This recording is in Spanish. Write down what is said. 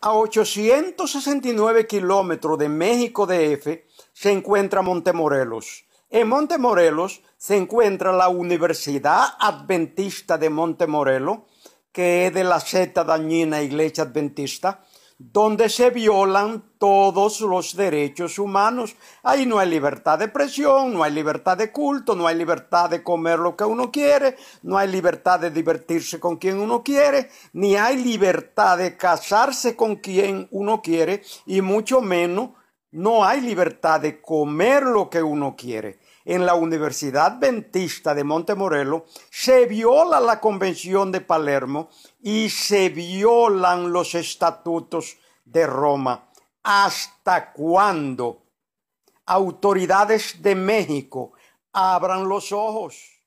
A 869 kilómetros de México DF se encuentra Montemorelos. En Montemorelos se encuentra la Universidad Adventista de Montemorelos, que es de la seta dañina Iglesia Adventista, donde se violan todos los derechos humanos. Ahí no hay libertad de presión, no hay libertad de culto, no hay libertad de comer lo que uno quiere, no hay libertad de divertirse con quien uno quiere, ni hay libertad de casarse con quien uno quiere, y mucho menos no hay libertad de comer lo que uno quiere. En la Universidad Adventista de Montemorelo se viola la Convención de Palermo y se violan los estatutos de Roma. ¿Hasta cuándo? Autoridades de México, abran los ojos.